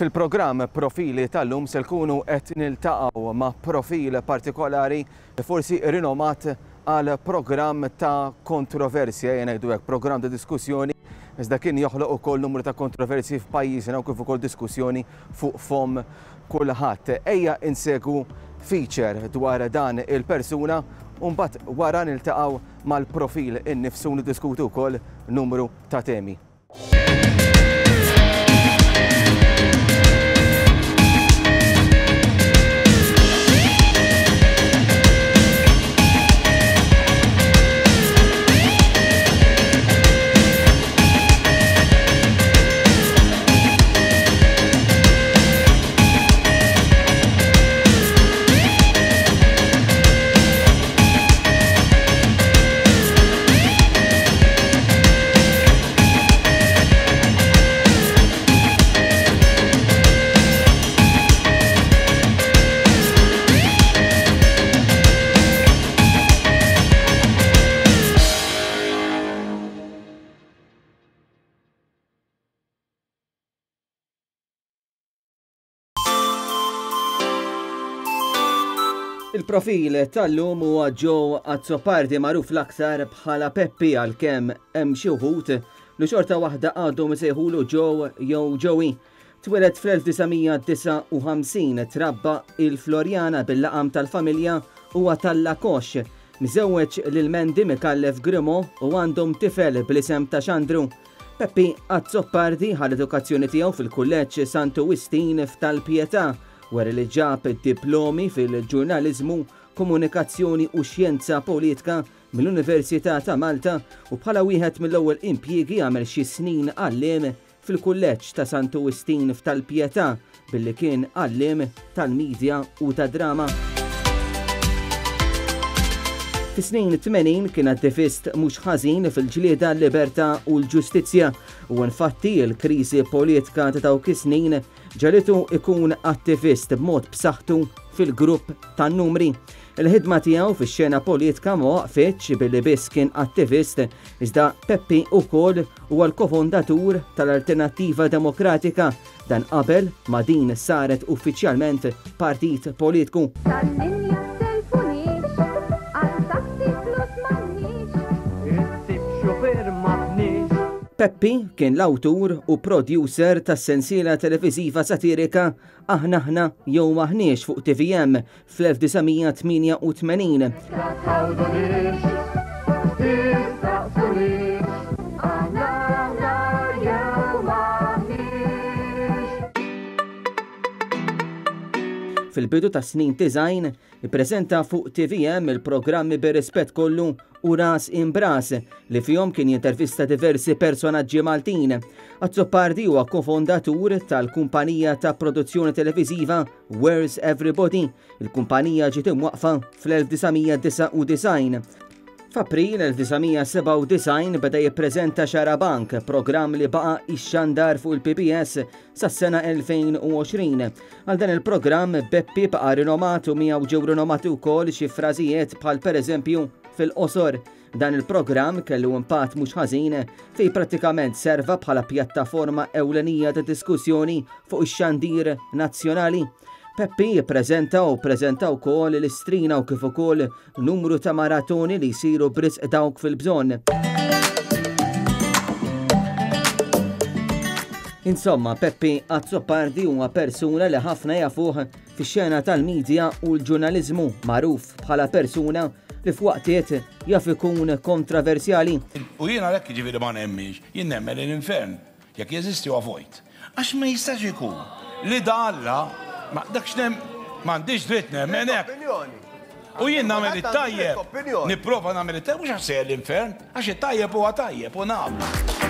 Fil-programm profili tal-lum se nkunu qed niltaqgħu ma' profil partikolari forsi rinomat għal programm ta' kontroversja jena jgħidu hekk programm ta' diskussjoni iżda kien joħloq ukoll numru ta' kontroversi f'pajjiżna u kif ukoll diskussjoni fuq fom kulħadd. Ejja insegu feature dwar dan il-persuna mbagħad wara niltaqgħu mal-profil innifsu diskutu kol numru ta' temi. Il-profil tal-lum huwa Joe Azzopardi magħruf l-aktar bħala Peppi għalkemm hemm xi wħud li xorta waħda għadhom msejħulu Joe jew Joey. Tweled fl-1959 trabba il-Florjana bil-laqam tal-familja huwa tal-Lakox, miżewweġ lil Mendi Mikallef Grimo u għandhom tifel bl-isem ta' Xandru. Peppi Azzopardi ħal edukazzjoni tiegħu fil-kulleġġ Santu Wistin f'tal-Pjetà wara li ġab diplomi fil-ġurnalizmu, komunikazzjoni u xjenza politika mill-Università ta' Malta u bħala wieħed mill-ewwel impjiegi għamel xi snin għallim fil-kulleġġ ta' Santu Wistin f'tal-Pjetà billi kien għallim tal-medja u ta' drama. Fis-snin 80 kien attivist mhux ħażin fil-ġlieda l-libertà u l-ġustizzja u infatti l-kriżi politika ta' dawk is-snin ġalitu ikun attivist b'mod b'saħħtu fil-grupp tan-numri. Il-ħidma tiegħu fix-xena politika ma waqfitx billi biss kien attivist iżda Peppi ukoll huwa l-kofondatur tal-Alternattiva Demokratika dan qabel ma din saret uffiċjalment partit politiku. Peppi kien l-awtur u producer tas sensiela televiziva satirika Aħna jew maħniex fuq TVM fl-1988. Fil-bidu tas snin design, prezenta fuq TVM il-programmi bir rispett kollu u ras imbras li fjom kien jintervista diversi personaġġi Maltin. Azzopardi huwa kofondatur tal-kumpanija ta' produzzjoni televiziva Where's Everybody, il-kumpanija ġiet imwaqfa fl-1999. F'April 1997 beda jippreżenta Xarabank, programm li baqa' ix-xandar fuq il-PBS sas-sena 2020. Għal dan il-programm Beppi baqa' rinomatu miegħu ġew rinomatu wkoll xi frażijiet bħal pereżempju fil-qosor. Dan il-programm kellu impatt mhux ħażin fej prattikament serva bħala pjattaforma ewlenija ta' diskussjoni fuq ix-xandir nazzjonali. Peppi prezenta u prezenta kol l-istrina u kif ukoll numru ta' maratoni li jsiru brisq dawk fil-bżonn. Insomma, Peppi Azzopardi huwa persuna li ħafna jafuh fix-xena tal-medja u l-ġurnaliżmu magħruf bħala persuna li f'waqtiet jaf ikun kontraversjali. U jiena lekk ġiviri ma nemmix, jien nemmel l-infern, jekk jeżisti u għavojt. Għax ma jistax ikun li da alla ma dakx nem, ma għandix dritt nemmen U jien namel it-tajjeb, niprofa namel it-tajjeb, mux għasej l-infern, għax it-tajjeb u għatajjeb u namel.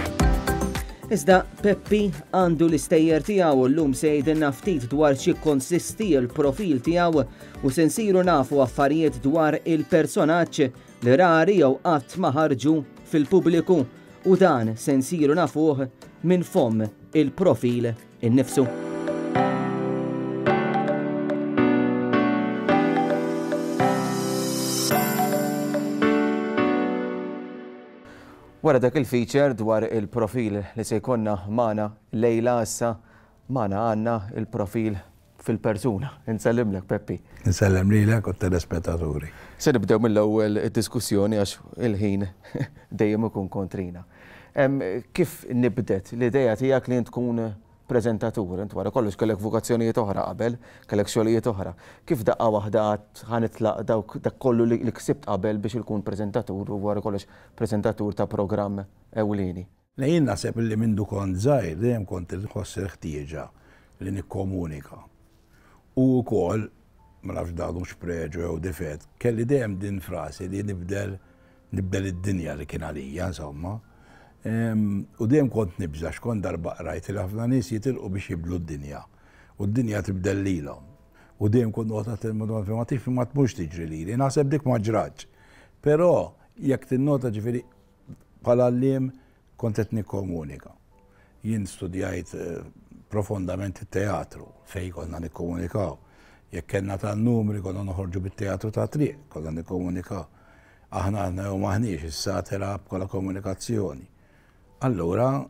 Iżda Peppi għandu l-istejjer tiegħu llum se jgħidilna ftit dwar xi konsisti l-profil tiegħu u se nsiru nafu affarijiet dwar il-personaġġ li rari jew qatt ma ħarġu fil-pubbliku u dan se nsiru nafuh minn fom il-profil innifsu. Il Wara dak il-feature dwar il-profil li se jkonna mana lejla assa mana għanna il-profil fil-persuna. Nsellimlek, Peppi. l lilek u telespettaturi. Se nibdew mill-ewwel diskussjoni għax il-ħin dejjem ikun kontrina. Kif nibdet l-idea tiegħek li tkun prezentatur, int wara kollox kellek vokazzjonijiet oħra qabel, kellek xogħlijiet oħra. Kif daqqa waħda ħanitlaq dawk dak kollu li ksibt qabel biex ikun prezentatur u wara kollox prezentatur ta' programm ewlieni. Nejn naħseb li mindu kont żgħir dejjem kont il-ħoss ħtieġa li nikkomunika. U wkoll ma nafx dadu xpreġu jew difett, kelli dejjem din frasi li nibdel nibdel id-dinja li kien għalija, insomma U dejjem kont nibża xkont darba rajt li ħafna nies jitilqu biex jiblu d-dinja. U d-dinja tibdel lilhom. U dejjem kont nota għat il fi ma tifri ma tmux tiġri lili. Naħseb dik ma ġraġ. Però jekk tinnota ġifieri bħala l kont qed nikkomunika. Jien studjajt eh, profondament it-teatru fej konna nikkomunikaw. Jekk kellna tan numri konna noħorġu bit-teatru ta' triq, konna nikkomunikaw. Aħna għandna jew maħniex is-satira bħala komunikazzjoni allura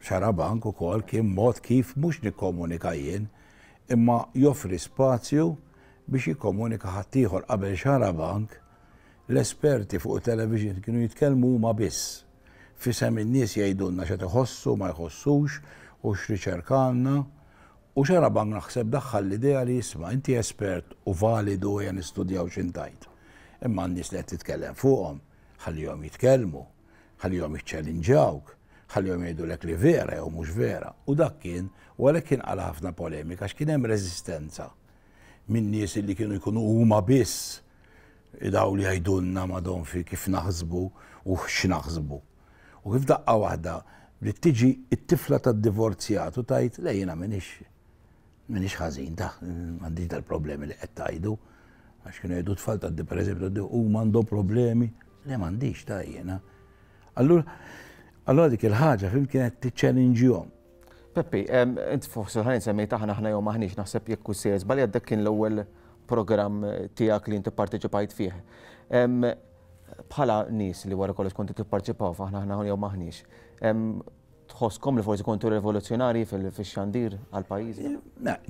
xarabank u kol kien mod kif mux nikkomunika jien, imma joffri spazju biex jikomunika ħattijħor qabel xarabank l-esperti fuq television kienu jitkellmu ma biss. Fisem in-nies jgħidulna xa tħossu ma jħossux u x'riċerkanna. U xarabank naħseb daħħal l-idea li jisma' inti espert u validu jen istudjaw xintajt. Imma n-nies li qed titkellem fuqhom ħallihom jitkellmu ħalihom iċċellinġawk, ħalihom jgħidu lek li vera jew mhux vera. U dak kien, wara kien għal ħafna polemika għax kien hemm reżistenza minn nies li kienu jkunu huma biss idaw li għajdunna madon fi kif naħsbu u x'naħsbu. U kif daqqa waħda li tiġi it-tifla tad divorzjat u tajt lejna minix minix ħażin da, għandix dal-problemi li qed tajdu. Għax kienu jgħidu tfal tad-depressib, u mandu problemi, le m'għandix tajjena. Allura, allura dik il ħagġa fim kienet t-challenge Peppi, int fuqsu ħanin semmi taħna ħna jom maħniġ naħseb jekku kull bali għaddek kien l ewel program tijak li jinti parteċipajt fih. Bħala nis li wara kollox konti t tipparteċipaw f'aħna ħna jew maħniex. Tħosskom li forsi kontu rivoluzzjonari fil-xandir għal-pajjiż?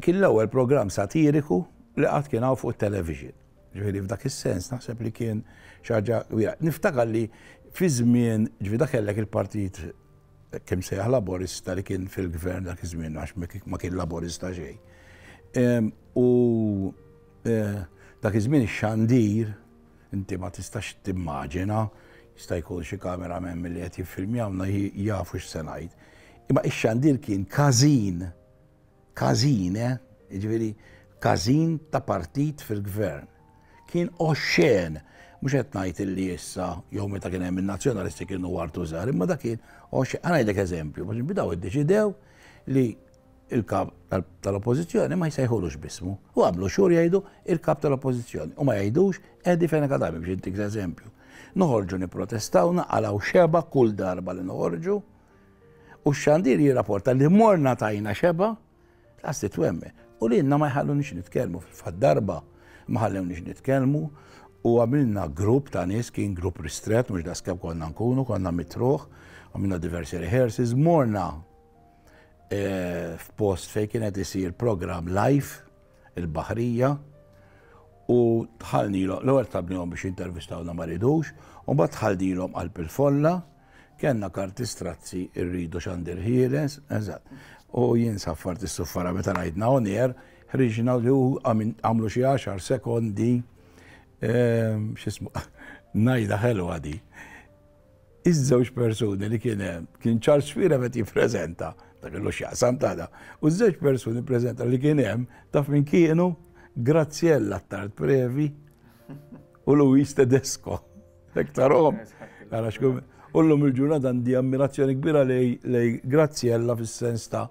Kien l ewel program satiriku li għad kien fuq it-television. Ġifieri f'dak il sens naħseb li kien xaġa wira. Niftakar li fi żmien ġvida kellek il-partit kemm sejħ laborista li kien fil-gvern dak iż-żmien għax ma kien laborista xejn. U e, dak iż-żmien xandir inti ma tistax timmaġina jista' jkun xi kameramen li qed jiffilmjawna jafu x'senajt. Imma x xandir kien każin, każin, eh? Ġviri, jiġifieri każin ta' partit fil-gvern. Kien oxxen mux qed ngħid illi issa jew meta kien hemm il-Nazjonalisti kienu wartu żgħar, imma dakin, kien għax ngħidlek eżempju, biex bidaw iddeċidew li il-kap tal-oppozizjoni ma jsejħulux bismu. U għamlu xur jgħidu il-kap tal-oppozizjoni. U ma jgħidux eddi fejn kadami biex intik eżempju. Noħorġu niprotestaw naqalaw xeba kull darba li noħorġu. U xandir jirrapporta li morna tajna xeba, għasti twemme. U li ma jħallu nix nitkelmu fil-fat darba, ma ħallu nix nitkelmu. U għamilna grupp ta' nis kien grupp ristret, mux da' skab konna nkunu, konna mitruħ, għamilna diversi rehearsals, morna e, f'post fej kienet isir program live, il-Bahrija, u tħalni l tabni għom biex intervistaw na ridux, u bat tħalnilom għal il-folla, kienna karti strazzi irridu xandir ħieles, eżat, u jien farti s-suffara meta najdna on air, ħriġna li għamlu xie 10 sekondi Ehm, xismu, najda ħelwa di. Iż-żewġ persuni li kien kien Charles Fira qed jippreżenta, ta' kellu x'jaqsam ta' da, u ż-żewġ persuni preżenta li kien hemm taf min kienu Graziella Tart Previ u Luis Tedesco. Ektarhom. Għara xkum, ullum il-ġurnata għandi ammirazzjoni kbira lej Graziella fis-sens ta'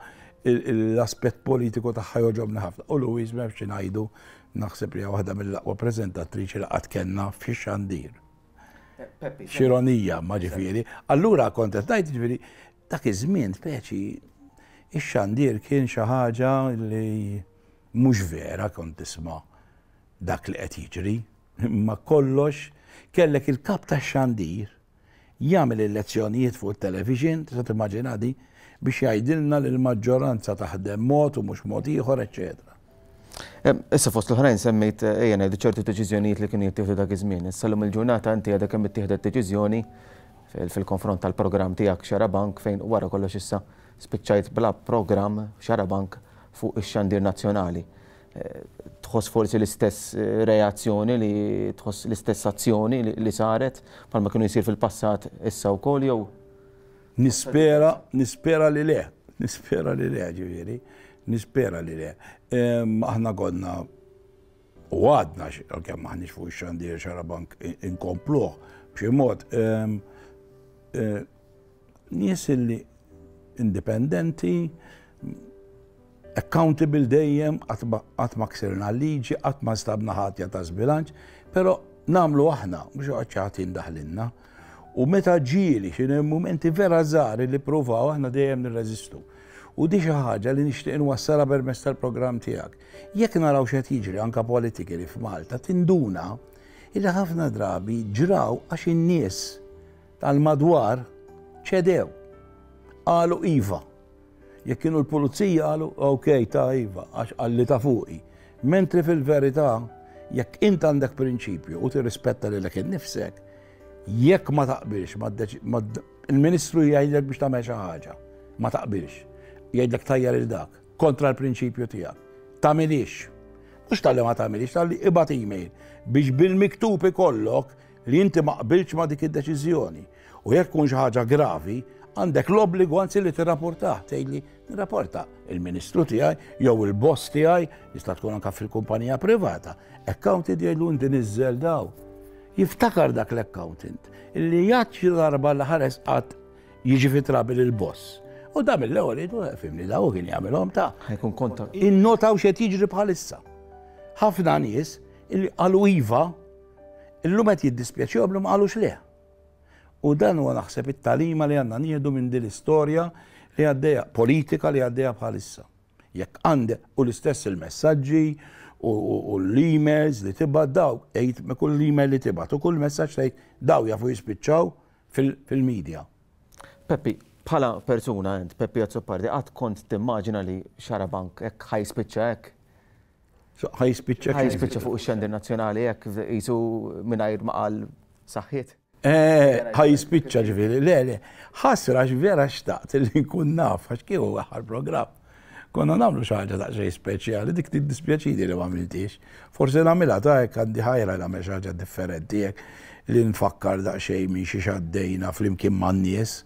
l-aspett politiku ta' joġobna ħafna. U Luis m'hemmx ngħidu naħseb li waħda mill-aqwa prezentatriċi li qatt kena fi xandir. Xironija ma ġifieri. Allura kont qed ngħid dak iż-żmien speċi ix-xandir kien xi ħaġa li mhux vera kont tisma' dak li qed jiġri, imma kollox kellek il-kap tax-xandir jagħmel il-lezzjonijiet fuq it-television, tista' timmaġinadi biex jgħidilna li maġġoranza taħdem mod u mhux mod ieħor, eċċetera. Issa fost l-ħrajn semmejt eh, ejjena ċertu deċiżjonijiet li kienu jittieħdu dak iż-żmien. Issa l il-ġurnata inti għadha kemm ittieħdet deċiżjoni fil-konfront tal-programm tiegħek Xarabank fejn wara kollox issa spiċċajt bla programm Xarabank fuq ix-xandir nazzjonali. Eh, tħoss forsi l-istess eh, reazzjoni li tħoss l-istess azzjoni li saret palma kienu jsir fil-passat issa wkoll jew? Nispera, nispera li le, nispera li le ġifieri nispera li le. Ehm, aħna għodna u għadna, għalkemm maħnix fuq xandir bank inkompluħ, b'xi mod, ehm, eh, nies li indipendenti, accountable dejjem, għatma ksirna liġi, għatma stabna ħatja ta' zbilanċ, pero namlu aħna, mux għacċati indaħlinna. U meta ġili, xin momenti vera zari li provaw aħna dejjem nirreżistu. U di ħaġa li nixtieq inwassala permezz tal-programm tiegħek. Jekk naraw x'qed jiġri anke li f'Malta tinduna illi ħafna drabi ġraw għax in-nies tal-madwar ċedew. Qalu iva. Jekk kienu l-pulizija qalu okej ta' iva għax għalli ta' fuqi. Mentri fil-verità jekk int għandek prinċipju u tirrispetta lilek innifsek, jekk ma taqbilx, il-ministru jgħidlek biex tagħmel xi ħaġa, ma taqbilx jgħidlek tajjar il-dak kontra l-prinċipju tiegħek. Tamilix. Mux tal-li ma tamilix, tal-li ibat e-mail biex bil-miktub ikollok li inti ma qbilx ma dik id-deċiżjoni. U jekk kun ħaġa gravi, għandek l-obbligu għanzi li t rapporta tejli n rapporta il-ministru tijaj, jew il-boss tijaj, jista tkun anka fil-kumpanija privata. Accountant jgħidlun din iż-żel daw. Jiftakar dak l-accountant, li jgħat darba l-ħares għat jiġi fitrabil il-boss. U da mill-ewwel idu fimni u kien jagħmelhom ta' ħajkun konta. Innotaw xi jiġri bħalissa. Ħafna nies illi qalu iva illum qed jiddispjaċihom qalux leh. U dan huwa naħseb it-talima li għandna nieħdu minn din l-istorja li għaddejja politika li għaddejja bħalissa. Jekk għandek u l-istess il-messaġġi u l-emails li tibgħat daw, jgħid me kull email li tibgħat u kull messaġġ tgħid daw jafu jispiċċaw fil-medja. Peppi, Pala persuna, ent, Peppi Azzopardi, għad kont timmaġina li xarabank, ek ħaj spiċċa ek? ħaj spiċċa ek? Eh, ħaj spiċċa fuq xendir nazjonali ek, jisu minnajr maqal saħħiet? ħaj spiċċa ġviri, le, le, ħasra vera xtaqt li nkun naf, għax kiju għahar program. Konna namlu xaħġa ta' xej speċjali, dik ti dispjaċidi li ma' miltix. Forse namila ta' jek għandi ħajra la' meċaġa differenti jek li nfakkar da' xej minn xie xaddejna fl-imkien man nies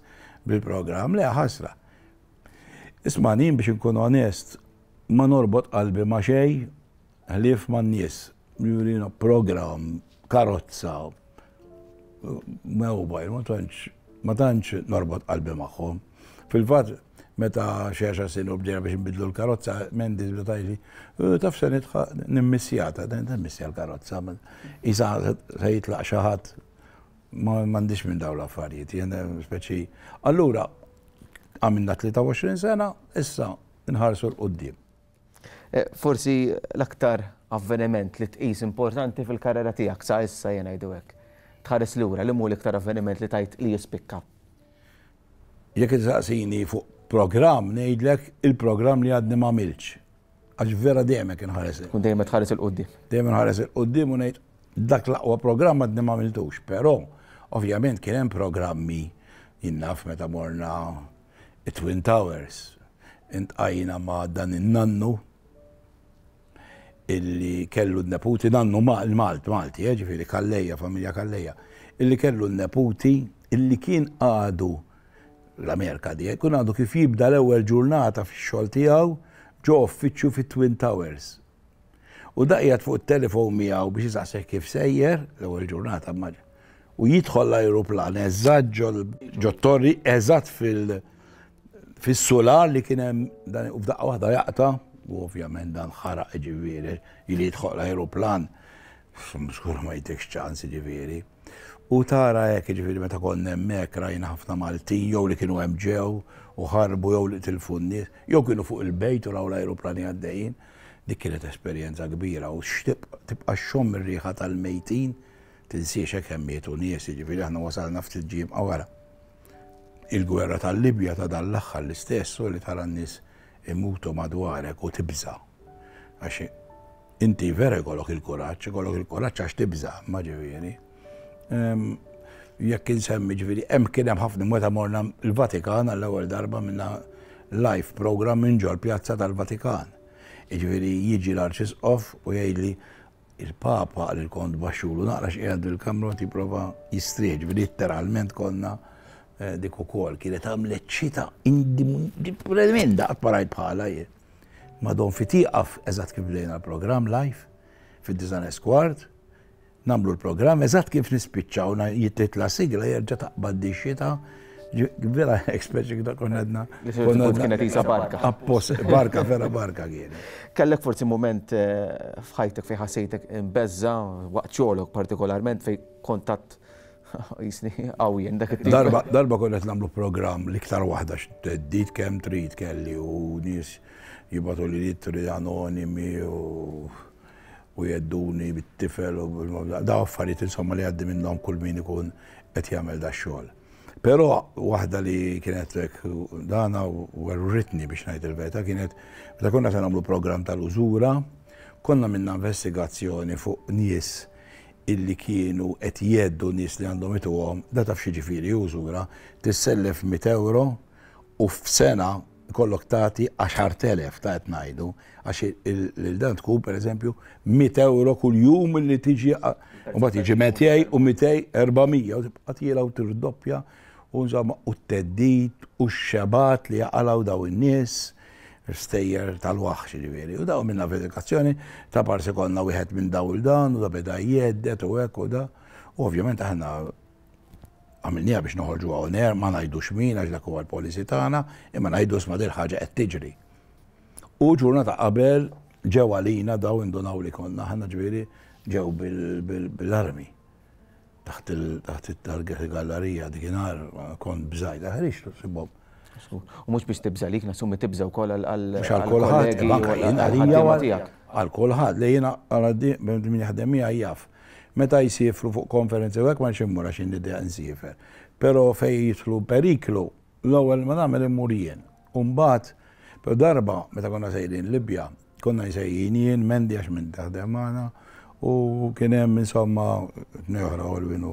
bil program le ħasra. Ismanin biex nkun onest, ma norbot qalbi ma xej, ħlif ma n-nies, jurina program, karozza, mobile, ma tanċ, ma tantx norbot qalbi magħhom. fil fat meta xeħxa sinu bdejna biex nbidlu l-karozza, mendi zbitajli, taf se nimmissjata, nimmissja l-karozza, jisa se jitlaq xaħat ma mandiċ minn daw l-affarijiet, jena speċi. Allura, għamilna 23 sena, issa nħarsu l-qoddim. Eh, forsi l-aktar avveniment li tqis importanti fil-karriera tiegħek sa issa jena jduwek. Tħares lura li mu l-iktar avveniment li tajt li jispikka. Jekk saqsini fuq program, ngħidlek il-program li għadni ma milċ. Għax vera dejjem kien ħares. Kun dejjem tħares il-qoddim. Dejjem ħares il-qoddim u ngħid dak l-aqwa programm għadni ma miltux, però Ovvjament kien hemm programmi jinnaf meta morna Twin Towers. Intqajna ma dan in-nannu illi kellu n-neputi, nannu malt, malti, eh, ġifiri, kalleja, familja kalleja, illi kellu n-neputi illi kien għadu l-Amerika di, eh, kun għadu kif jibda l-ewel ġurnata fi xol tijaw, ġo uffiċu fi Twin Towers. U daqjat fuq il-telefon miegħu biex jisaqsek kif sejjer l-ewwel ġurnata maġa u jidħol l-aeroplan eżatt ġottorri eżatt fil-solar li kien hemm dan u f'daqqa waħda jaqta u ovvjament dan ħaraq ġiviri, li jidħol l-aeroplan mżgur ma jitek ċans ġiviri. U tara jekk ġiviri meta konna hemmhekk rajna ħafna Maltin jew li kienu hemm ġew u ħarbu jew li tilfu n-nies jew kienu fuq il-bejt u raw l-aeroplani għaddejjin. Dik kienet esperjenza kbira u x'tibqa' xom ir-riħa tal-mejtin tinsiex hekk hemm mietu nies jiġifieri aħna wasalna ftit ġim wara. Il-gwerra tal-Libja ta' dan l-aħħar l-istess u li tara n-nies imutu madwarek u tibża. Għax inti vera jkollok il-kuraġġ, jkollok il-kuraġġ għax tibża, ma ġifieri. Ehm, jekk insemmi ġifieri, hemm kien hemm ħafna meta morna l-Vatikan għall-ewwel darba minna live program minn ġol pjazza tal-Vatikan. Ġifieri jiġi l-Arċisqof u jgħidli il-papa li kont baxxulu naqra x'qiegħed bil-kamra tipprova jistreġ, literalment konna eh, dik ukoll kienet għamlet xita indimun qatt parajt bħala jien. Ma don fi tieqaf eżatt kif bdejna l-programm live fid-Dizan Esquart, namlu l-programm eżatt kif nispiċċaw jitlit la sigla jerġa' taqbad di xita vera ekspeċi kda konnedna. Kienet jisa barka. Appos, barka, vera barka kien. Kellek forsi moment eh, fħajtek fej ħasejtek imbezza, eh, waqċolok partikolarment fej kontat jisni għawjen Darba, konnet namlu program li ktar wahda teddit kem trid kelli u nis jibatu li dit trid anonimi u u jedduni bit-tifel u da affarijiet insomma li għaddi minnom kull min ikun għet jagħmel da xogħol. Pero waħda li kienet eh, dana u għarritni biex najt il-veta kienet, meta konna se nagħmlu program tal-użura, konna minna investigazzjoni fuq nies illi kienu qed jeddu nies li għandhom ituhom, da taf xi ġifieri użura, tissellef 100 euro u f'sena kollok tati 10.000 ta' ngħidu għax il-dan tkun pereżempju 100 euro kull jum li tiġi u bad tiġi metjej u 200 400 u tibqa' tiela u tirdoppja u u t-teddit u x-xabat li jaqalaw daw in-nies stejjer tal-waħx ġiviri. U daw minna verifikazzjoni ta' parsi konna wieħed minn daw il-dan u da beda jeddet u hekk u da. U ovvjament aħna għamilnija biex noħorġu għoner, ma najdux min għax dak huwa l-polisi tagħna, imma najdu ma dil ħaġa qed tiġri. U ġurnata qabel ġew għalina daw indunaw li konna ħanna ġiviri ġew bil-armi taħt il-gallerija dikinar kon bżaj, ah, daħrix t-sibob. U mux biex tibza lik, nasummi tibza u koll għal kolħat, għal kolħat, li jina għal-għaddi, minn jahdemija jgħaf. Meta jisifru fuq konferenzi għek ma nximmu għax nidja nsifer. Pero fej jitlu periklu, l-ewel ma namel immurijen. Umbat, per darba, meta konna sejrin Libja, konna jisejjin jien, mendi għax minn taħdem u kienem hemm insomma Neħra Olwin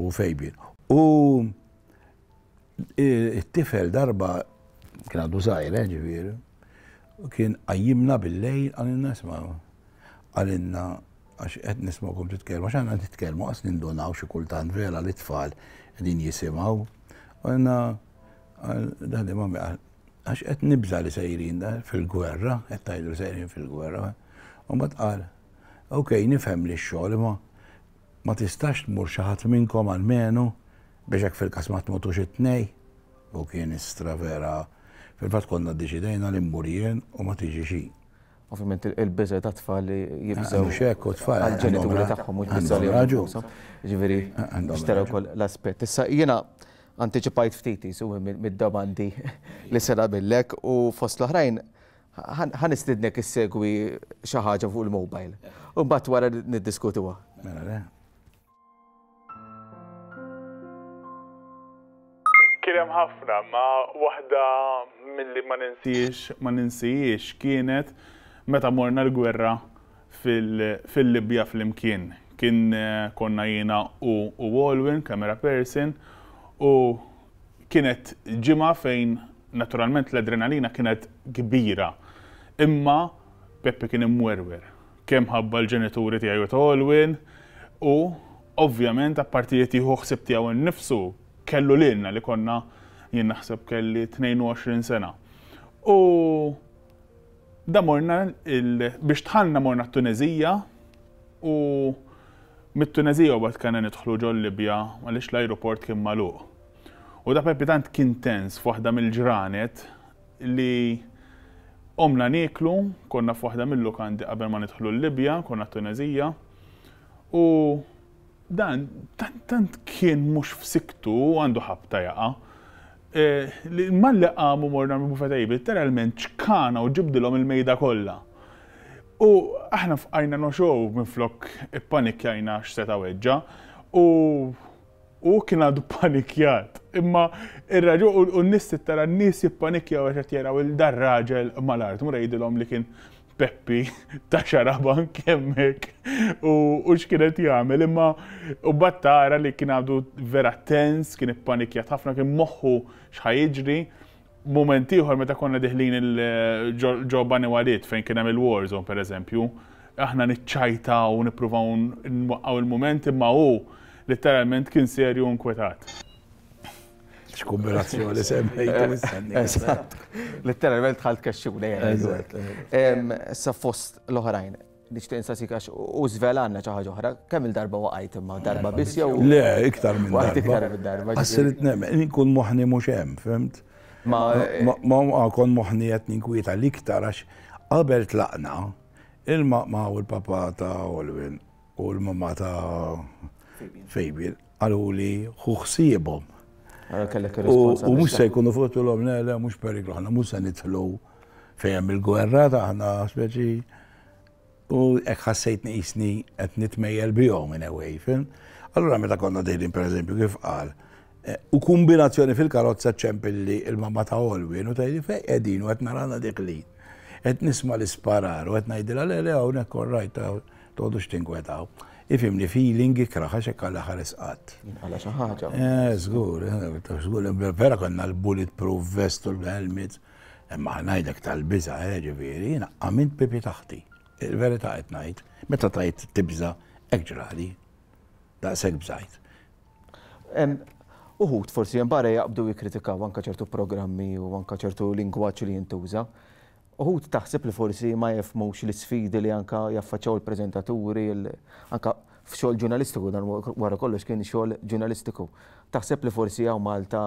u Fejbin. U it-tifel darba kien għaddu zaħir, eh, ġivir, kien għajjimna bil-lejl għalinna nismaw. Għalinna għax għed nismawkom titkelmu, għax għanna titkelmu għas nindunaw xie kultant vera li tfal għedin jisimaw. Għanna daħdi mami għax għed nibza eh, li sejrin fil-gwerra, għed eh. tajdu sejrin fil-gwerra. U ma qal, okej, nifhem li x-xogħol ma ma tistax tmur xi ħadd minnkom menu biex hekk fil-każ ma tmutux it-tnej. U kien istra vera fil-fatt konna ddeċidejna li mmur jien u ma tiġi xi. Ovvijament il-biża ta' tfal li jibżaw. Xek u tfal. Għal-ġenituri tagħhom mhux biża li raġu. Ġifieri, nixtara wkoll l-aspett. Issa jiena antiċipajt ftit isu mid-domandi li sera billek u fost l-oħrajn ħan istidnek is-segwi xi ħaġa fuq il-mobile. U mbagħad wara Mela Kien hemm ħafna, ma mill milli ma ninsijiex, ma ninsijiex kienet meta morna l-gwerra fil-Libja fl-imkien. Kien eh, konna jina u Walwin, kamera person, u kienet ġimma fejn naturalment l-adrenalina kienet kbira. Imma Peppi kien imwerwer. Kemm ħabba l-ġenituri tiegħu Tolwin u ovvjament appartijiet ieħu ħsib tiegħu nnifsu kellu lilna li konna jien naħseb kelli 22 sena. U da morna biex tħallna morna t-Tunezija u mit-Tunezija u bat kanna nidħlu ġol Libja għaliex l-aeroport kien maluq. U da pepitant tant kien tens f'waħda mill-ġranet li omna niklu, konna f'waħda mill-lukandi qabel ma nidħlu l-Libja, konna t Tunezija, u dan tant, tant kien mhux f'siktu għandu ħabta jaqa. E, li malli qamu morna minn bufetajib, literalment ċkana u ġibdilhom il-mejda kollha. U aħna fajna noxow minn flok panikjajna x'seta weġġa u u kien għadu panikjat. Imma ir-raġu u n tara n-nis jippanikja u għaxat jaraw il-darraġel mal-art, mura jidilom li kien Peppi ta' xaraban kemmek u x'kienet jagħmel imma u battara li kien għadu vera tens, kien panikja ħafna kien moħħu x'ħajġri. Moment ieħor meta konna diħlin il ġobani għalit fejn kien hemm il per eżempju, aħna nitċajta u nippruvaw nwaqqgħu il-mument imma hu literalment kien serju nkwetat x'kombinazzjoni semmejtu. Letteralment tħalt kaxxuna jgħid. Sa fost l-oħrajn, nixtieq insasik kax u zvelanna xi ħaġa oħra, kemm il-darba u waqajt imma eh, darba biss jow? Le, iktar minn darba. Iktar minn darba. Għassirit nem, nkun muħni muxem, fimt? Eh, ma kon muħni għet ninkwieta l-iktar għax qabel tlaqna il-maqma u l-papa ta' Olwin u l-mamma ta' Fabian għaluli xuħsibom U mux se jkunu futu l-om, ne, le, mux periklu, ħana mux se nitħlu fejem il-gwerra taħna speċi. U ek ħassejt nisni għet nitmejjel bijom in a way, Allora meta konna dejlin per eżempju kif għal. Eh, u kombinazzjoni fil-karozza ċempilli il-mamma ta' Olwin u ta' tajli fej edin u għet narana diklin. Għet nisma l-isparar u għet najdila le u għawnek korrajt ta' todu xtinkwetaw ifimni feeling kraħa xekka l-aħħar isqat. Għala xi Zgur, eh, Żgur, eh, żgur, eh, vera konna l bullet proof vest u l-helmet. Imma ngħidlek tal-biża ġifieri, għamint pipi taħti. Il-verità qed najt, meta tajt tibza, ekġrali, da' Daqshekk bżajt. Uħut forsi jembara jgħabdu jikritikaw għanka ċertu programmi u għanka ċertu lingwaġġ li jintuża uħut taħseb li forsi ma jefmux l-sfidi li anka jaffaċċaw il-prezentaturi, anka f'xogħol ġurnalistiku, dan wara kollox kien xogħol ġurnalistiku. Taħseb li forsi hawn Malta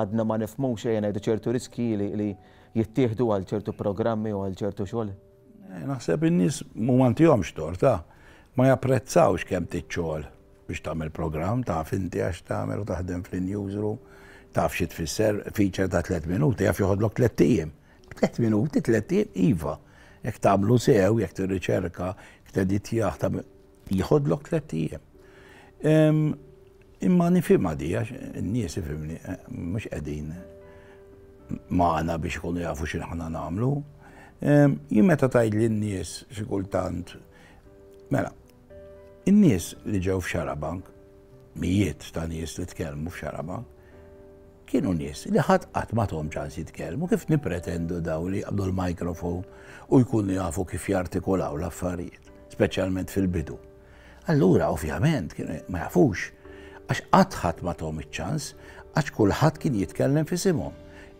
għadna ma nefmux xejn għajdu ċertu riski li jittieħdu għal ċertu programmi u għal ċertu xogħol? Eh, naħseb in-nies x'tor ta. ma japprezzawx kemm tiċċol biex tagħmel programm, taf inti għax tagħmel u taħdem fl-newsroom, taf xi tfisser feature ta' tliet minuti, jaf joħodlok tliet tijem tlet minuti, tlet iva. Jek tamlu sew, jek t-riċerka, jek t-editjaħ, jħodlok tlet ijem. Imma nifima di, għax n-nies ifimni, eh, mux edin maħna biex kunu jafu xin ħana namlu. Jimmeta tajd li n-nies xikultant, mela, n-nies li ġew f'xarabank, mijiet ta' n nies li t tkellmu f'xarabank, kienu nies li ħadd qatt matom ċans jitkellmu kif nipretendu daw li għabdu l-mikrofon u jkun jafu kif jartikolaw l-affarijiet, speċjalment fil-bidu. Allura, ovvjament, kienu ma jafux, għax qatt ħadd matom iċ-ċans, għax kulħadd kien jitkellem fi simom.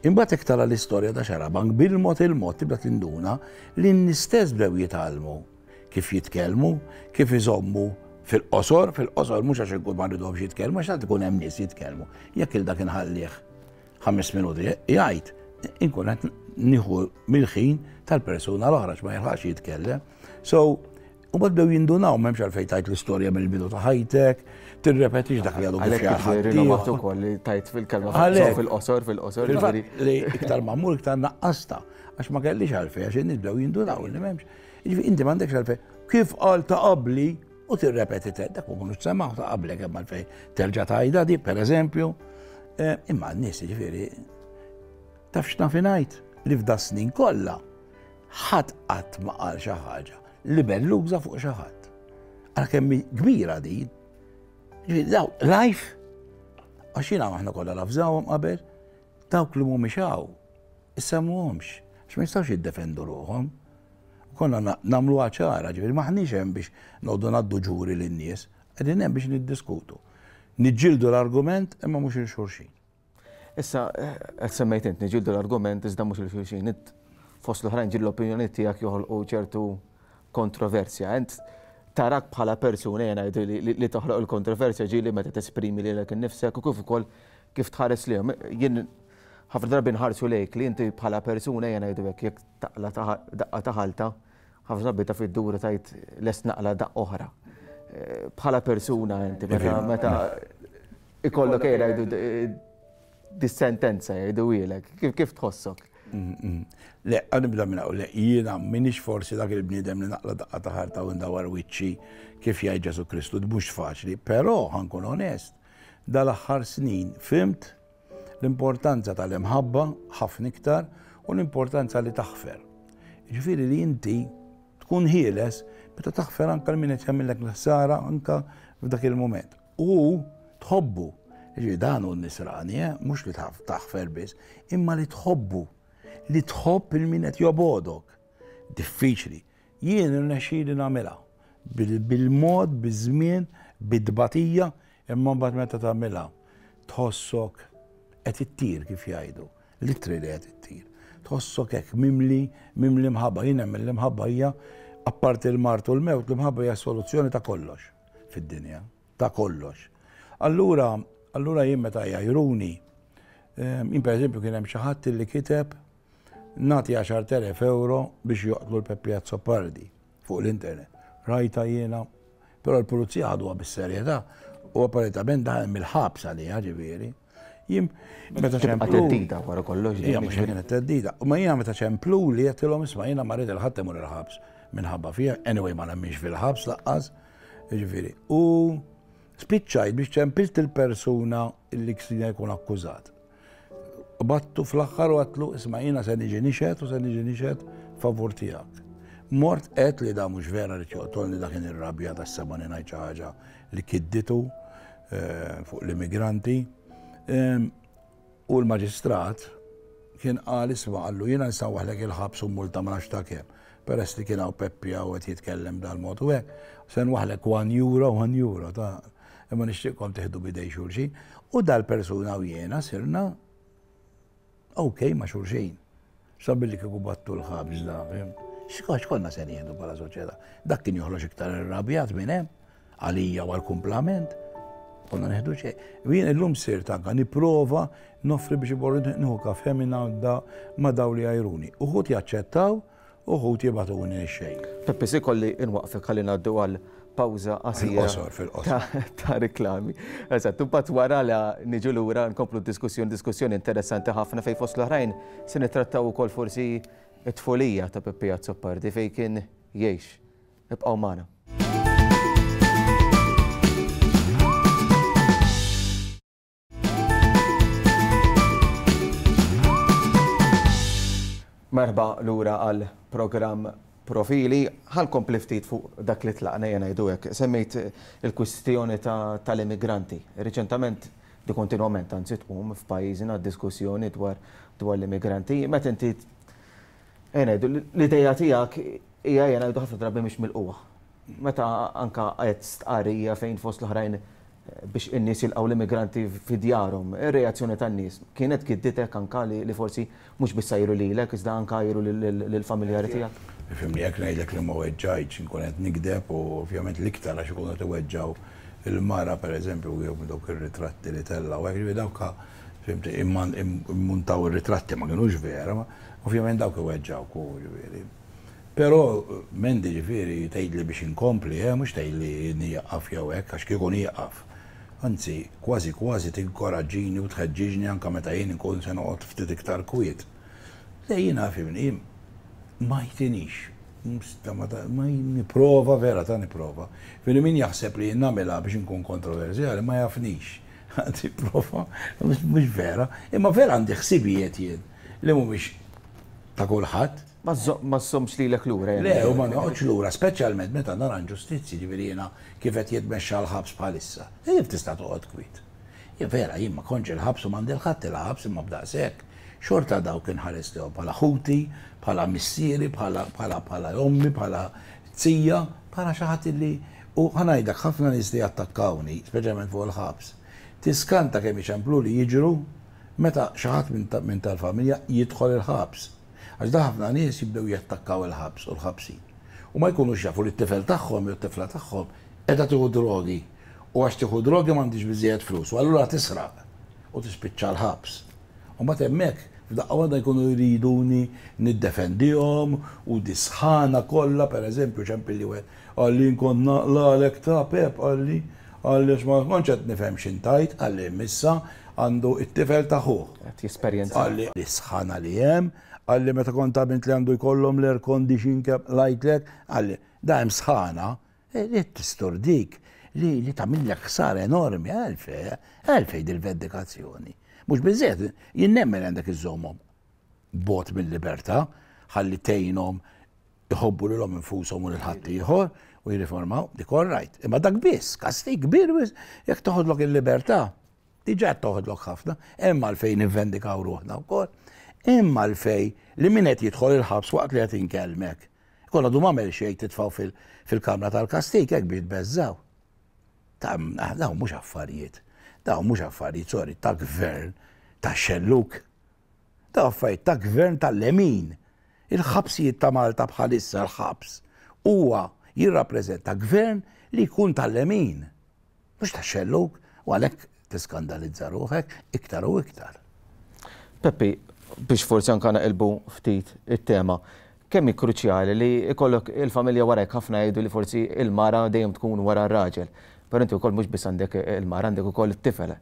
Imbagħad iktara l-istorja ta' xarabank bil-mod il mot tibda tinduna li n-istess bdew jitalmu kif jitkellmu, kif iżommu fil-qosor, fil-qosor mhux għax ikun ma rridhomx jitkelmu, għax għad kun hemm nies jitkellmu. Jekk il dak inħallih ħames minuti jgħid, inkun qed nieħu mill-ħin tal-persuna l-oħra ma jirħax jitkellem. So, u bdew jindunaw m'hemmx għal tajt l-istorja mill-bidu ta' ħajtek, tirrepetix dak li għadu tajt fil-kelma fil-qosor fil-qosor. Li iktar mamur iktar naqqasta, għax ma kellix għalfejn għax nibdew jindunaw li m'hemmx. Ġifi inti m'għandekx għalfejn kif għal ta' qabli u tirrepeti dak u mhux semaħ ta' qablek fej telġa terġa' tajda di pereżempju. E, imma n-nies ġifiri, taf x'naf ngħid li f'da snin kollha ħadd qatt ma qal xi ħaġa li belluża fuq xi ħadd. Għalkemm kbira din. Jiġifieri daw, lajf, għaxina maħna kollha lafżawhom qabel, dawk li mhumiex hawn, issemmuhomx, għax ma jistgħux jiddefendu ruħom konna namlu għaċara, ġifiri, maħni hemm biex noddu naddu ġuri l-nies, għedin hemm biex niddiskutu. Nidġildu l-argument imma mux il-xurxin. Issa, għed eh, semmejt int, l-argument iżda mux il-xurxin, int fost l-ħrajn ġil l-opinjoni tijak juħol u ċertu kontroversja. Ent tarak bħala persuna jena li toħloq il-kontroversja ġili meta t-esprimi li l-ek nifsek u kif ukoll kif tħares li jien ħafna drabi nħarsu lejk li inti bħala persuna jena jgħidu jekk jekk taqla daqqa taħalta, ħafna drabi ta' fid-dura tajt les naqla daqqa oħra. Eh, bħala persuna inti meta meta ikollok jgħidu jgħidu eh, dis-sentenza jgħidu jgħilek, kif tħossok? Mm, mm. Le, għanibda minna u le, jina minix forsi dak il-bnidem li naqla daqqa taħalta u ndawar wicċi kif jgħaj Ġesu Kristu, d faċli, pero ħankun onest, dal-axħar snin, fimt? l-importanza tal-imħabba ħafna iktar u l-importanza li taħfer. Ġifiri li inti tkun ħieles meta taħfer anka l-min qed jagħmilek l-ħsara anka f'dak il-mument. U tħobbu. ġifiri dan hu nisrani, eh? mhux li taħfer biss, imma li tħobbu. Li tħobb il-min qed jobodok. Diffiċli. Jien irnexxieli nagħmilha bil-mod, bil żmien bid-dbatija, imma mbagħad meta tagħmilha tħossok qed ittir kif jgħidu, literally qed ittir. Tħossok hekk mimli, mimli mħabba, jien hemm l-imħabba hija apparti l-mart u l-mewt, l-imħabba hija soluzzjoni ta' kollox fid-dinja, ta' kollox. Allura, allura jien meta jajruni, ehm, jien per kien hemm xi ħadd li kiteb nati 10.000 euro biex joqtlu l-Peppiazzo Pardi fuq l-internet. Rajta jiena, però l-pulizija għadu bis-serjetà u apparitament daħem il-ħabs għalija ġifieri. Jim, meta ċemplu. Għateddida, għara kollox. Jim, mux kienet teddida. U ma jina meta ċemplu li jattilom isma jina marrit il-ħattem u l-ħabs minħabba fija, anyway ma nemmix fil-ħabs laqqas, ġifiri. U spiċċajt biex ċempilt il-persuna li ksina jkun akkużat. U Battu fl-axħar u għatlu isma jina se niġi nixet u se niġi nixet favur tijak. Mort għet li da mux vera li tolni dakin il rabja da s-sabani najċaħġa li kidditu eh, fuq l-immigranti. U l-maġistrat kien qal isma għallu jina nsawaħlek il-ħabs u multa ma ta' kem. Peress li kien hawn Peppi għaw għet jitkellem dal mot u għek, sen waħlek 1 euro 1 euro ta' imma nixtieqkom teħdu bidej xulxin. U dal-persuna u jiena sirna ok ma xulxin. Sabilli kiku battu l-ħabs da, xkoċ xkonna sen jihdu pala soċieta. Dak kien juħloġ iktar irrabjat minn hemm għalija għal-kumplament konna neħdu Vien Jien lum sir tanka niprofa nofri biex iborru nħu kafe minn da ma daw li għajruni. Uħut jaċċettaw, uħut jibatuni xej. Peppi si kolli inwaqfi għalli naddu għal pawza fil Osor fil-qosor. Ta' reklami. Eżatt, tubbat wara la niġu lura nkomplu diskussjoni, diskussjoni interessanti ħafna fej fost l-oħrajn, se nitrattaw ukoll forsi it-tfolija ta' Peppi Azzopardi fej kien jiex. Ibqaw mana. Merba lura għal program profili, ħal kompliftit fuq dak li tlaqna jena jduwek. Semmejt eh, il-kwistjoni tal-immigranti. Reċentament, di kontinuament għan sitqum f'pajizina diskussjoni dwar dwar l-immigranti. Met inti jena l-ideja tijak hija jena jidu ħafna drabi miex mil qwa Meta anka għajt stqarija fejn fost l-ħrajn biex in-nies jilqgħu l-immigranti f'djarhom, ir-reazzjoni tan-nies kienet kidditek anka li forsi mhux biss sajru lilek iżda anka jru lill-familjari tiegħek. Fimni jekk ngħidlek li ma weġġajt inkun qed nikdeb u ovvjament l-iktar għax ikunu iweġġaw il-mara pereżempju jew dawk ir-ritratti li tella u hekk dawk fimti imman immuntaw ir-ritratti ma kinux vera, ma ovvjament dawk iweġġaw ku ġifieri. Pero mendi ġifieri tgħidli biex inkompli, eh, mhux tgħidli nieqaf jew hekk għax kieku nieqaf Anzi, kważi kważi tinkoraġġini u tħeġġiġni anka meta jien inkun se noqgħod ftit iktar kwiet. Le Lejjina fimni, ma jtinix, ma niprofa vera ta' niprofa. Fili min jaħseb li namela biex nkun kontroversjali ma jafnix. Għandi prova, mux vera, imma vera għandi xsibijiet jien li mumiex ta' kulħadd Ma s-somx li l-ek Le, u ma noħoċ l-ura, specialment meta naran ġustizzi li verjena kifet jitmexxa l-ħabs bħalissa. E, jif tista toqgħod kwit. Vera, jien ma l il-ħabs u mandi l ħatti l ħabs imma sekk. Xorta daw kien ħares lew bħala ħuti, bħala missieri, bħala pala bħala pala bħala tzija, pala xi ħadd li u ħanajdak ħafna nies li attakkawni, speċjalment fuq il-ħabs. Tiskanta kemm iċemplu li jiġru meta xi ħadd minn tal-familja jidħol il-ħabs. Għax ħafna nies jibdew jattakkaw il-ħabs u l-ħabsi. U ma jkunux jafu li t-tifel tagħhom u t-tifla tagħhom qiegħda tieħu drogi. U għax tieħu drogi m'għandix biżejjed flus. U allura tisraq u tispiċċa l-ħabs. U ma temmek f'daqqa għadha jkunu jriduni niddefendihom u disħana kollha pereżempju ċempilli għed. għalli nkun naqlalek ta' pep għalli għalli xma konċet nifhem xintajt għalli missa għandu it-tifel taħħu. Għalli l-isħana li jem għalli meta kont ta' bint li għandu jkollhom l-air condition lajtlek, għalli, da' sħana, e, li t dik li li tamillek ksar enormi, għalfej, għalfej dil-vendikazzjoni. Mux bizzet, jinnemmen għandek iż-żomom bot mill-liberta, ħalli tejnom jħobbu l-lom infusom u l-ħatti jħor, u jirriformaw, dik rajt. Imma dak biss, kastik kbir jek toħodlok il-libertà, diġa toħodlok ħafna, emma l-fejn invendikaw ruħna u koll imma l-fej li minnet jidħol il-ħabs waqt li għatin kelmek. Kolla du mamel xejk titfaw fil-kamra tal-kastik, jek biex bezzaw. Tam, ah, daw mux affarijiet, daw mux affarijiet, sorry, ta' gvern, ta' xelluk, Daw affarijiet ta' gvern tal-lemin. Il-ħabsijiet ta' Malta bħalissa l-ħabs. Uwa jirrapprezenta gvern li jkun tal-lemin. Mux ta' xelluk, u għalek tiskandalizza ruħek iktar u iktar. Peppi, biex forsi anka naqilbu ftit it-tema. Kemm kruċjali li ikollok il-familja warek ħafna jgħidu li forsi il-mara dejjem tkun wara r-raġel. Però inti wkoll mhux biss għandek il-mara għandek ukoll it-tifel.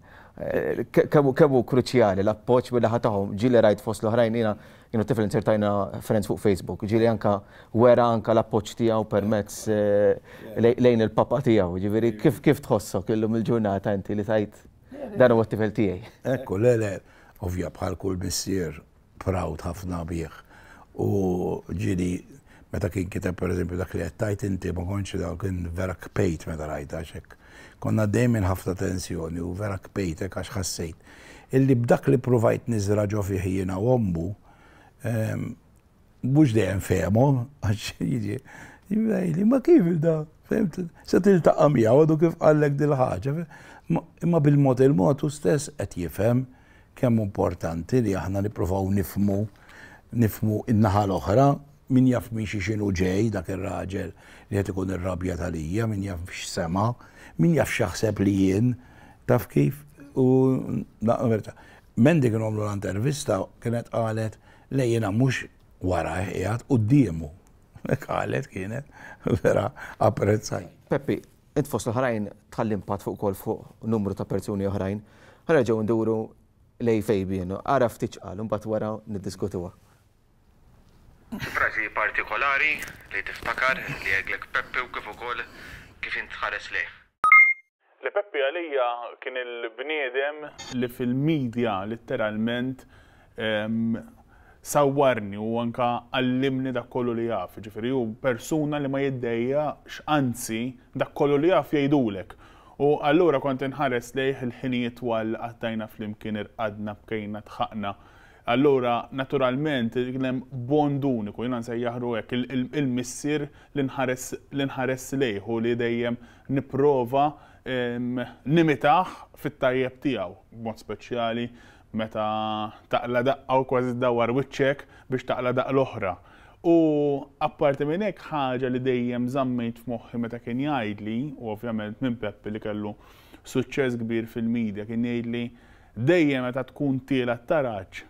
Eh, kemm kruċjali l-appoġġ bil tagħhom ġieli rajt fost l-oħrajn jiena jienu tifel insertajna friends fuq Facebook, Ġieli anka wera anka l appoġġ tiegħu permezz eh, lejn il-papa tiegħu. Ġifieri kif kif tħossok illum il-ġurnata inti li tajt dan huwa t-tifel tiegħi. Ekku, le, le ovvja bħal kull missier proud ħafna bih. U ġili meta kien kiteb per eżempju dak li għattajt inti ma konċi daw kien vera kpejt meta rajta xek. Konna dejjem ħafna tensjoni u vera kpejt hekk għax ħassejt. Illi b'dak li provajt niżra ġo fih jiena u ommu, mhux dejjem fehmu għax jiġi. Jibgħidli ma kif da? Femt, se tiltaqa' miegħu għadu kif qallek dil-ħaġa. Imma bil-mod il-mod u stess qed jifhem kemm importanti li aħna niprofaw nifmu nifmu in-naħa l-oħra min jaf miex xi xinu ġej dak ir-raġel li qed ikun ir-rabja talija, min jaf x'sema, min jaf x'aħseb li jien, taf kif u naqmerta. Mendi kien għamlu l-intervista kienet qalet jiena mhux wara qiegħed qudiemu. Qalet kienet vera apprezzaj. Peppi, int fost l-ħrajn tħallimpat fuq kol fuq numru ta' persuni oħrajn, ħarġaw nduru lej fejbinu, għara ftiċqal, un bat wara niddiskutuwa. Frazi partikolari li tiftakar li għeglek Peppi u kif ukoll kif intħares lej. Li Peppi għalija kien il-bniedem li fil-medja literalment sawwarni u anka għallimni dak kollu li jaf, ġifiri, u persuna li ma jiddeja x'anzi da kollu li jaf jgħidulek. U allura kont inħares lejħ il-ħinijiet wal għattajna fl-imkien irqadna bkejna tħaqna. Allura, naturalment, kienem bondun, kun jina nsejjaħru għek, il-missir l-inħares lejħ u li dejjem niprofa nimitaħ fit-tajjeb tijaw, mod speċjali meta taqla daqqa u kważi dawar biex taqla daqqa l-oħra. U apparti minn hekk ħaġa li dejjem żammejt f'moħħi meta kien jgħidli, u ovvjament minn Peppi li kellu suċċess kbir fil-medja kien jgħidli dejjem meta tkun tiela taraġġ,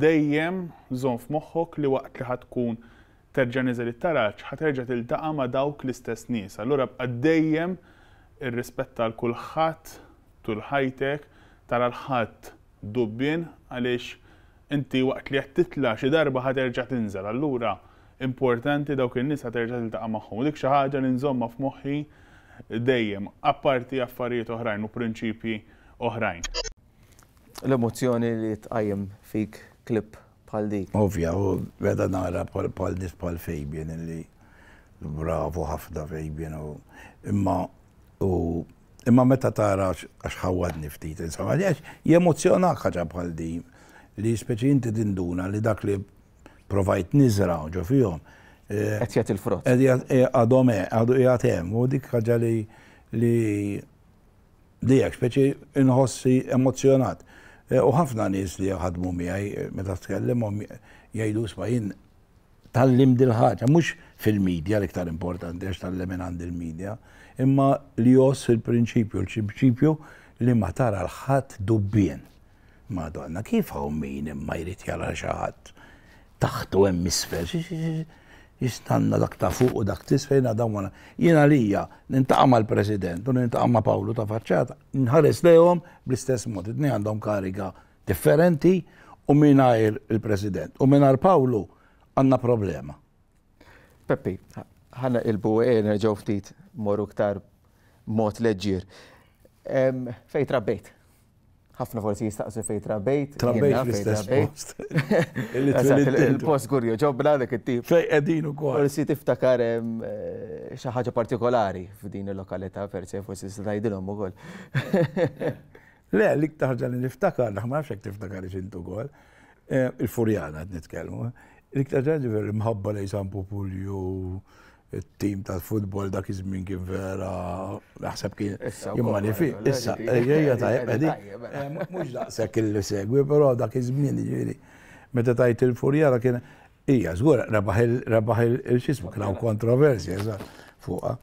dejjem żon f'moħħok li waqt li ħatkun terġa' niżel it-taraġġ ħaterġa' tiltaqa' ma' dawk l-istess nies. Allura bqa' dejjem irrispetta l kulħadd tul ħajtek tara l-ħadd dubbin għaliex inti waqt li qed titla' xi darba ħaterġa' tinżel. Allura importanti dawk in-nies terġa' tiltaqa' magħhom. Dik xi ħaġa li nżomma f'moħħi dejjem, apparti affarijiet oħrajn u prinċipji oħrajn. L-emozjoni li tqajjem fik klip bħal dik. Ovvja, u beda nara bħal nis bħal fejbien li bravo ħafna fejbien u imma u imma meta tara għax ħawadni ftit, insomma, għax jemozjonak ħaġa bħal di li speċi inti dinduna li dak li provajt nizra ġo fihom. Eh, Għetjat il-frott. Għetjat eh, għadome, eh, għadu jagħtem u dik ħaġa li li dijak speċi inħossi emozjonat. U ħafna nis li għadmu mi għaj, meta t tkellem jgħidu sma jien tal-lim dil ħagġa mux fil-medja l-iktar importanti għax tal-lim minn għand il-medja, imma li jos il-prinċipju, il prinċipju li ma tara l ħat dubbien. Madonna, kif għaw min imma jrit jara xaħat? taħtu hemm isfel, jistanna dak ta' fuq u dak tisfejna dawn wana. Jena lija, nintaqa ma' l-president, u nintaqa ma' Pawlu ta' farċata, nħares lejhom bl-istess mod, id għandhom kariga differenti u minajr il-president. U minar Pawlu għanna problema. Peppi, ħana il-buwejn eh, ftit moru ktar mod leġġir. Fej trabbejt? ħafna forsi jistaqsu fej trabejt. Trabejt fl-istess Il-post gurju, ġobla dak it-tip. Fej edin u kwa. Forsi tiftakar eh, xaħġa partikolari f'din il-lokalità perse forsi s-tajdilom u kol. Le, li ktaħġa li niftakar, naħma xek tiftakar xintu kol. Eh, il-furjana għed nitkelmu. Li ktaħġa li mħabba li jisampu pulju il team tal-futbol dak iż-żmien kien vera naħseb kien jimmani fi. Issa, ejja tajjeb edi. Mhux daqshekk illi segwi, però dak iż-żmien jiġifieri. Meta tajt il-furjara kien hija żgur rebaħ il-xisma kien hawn kontroversja fuqha.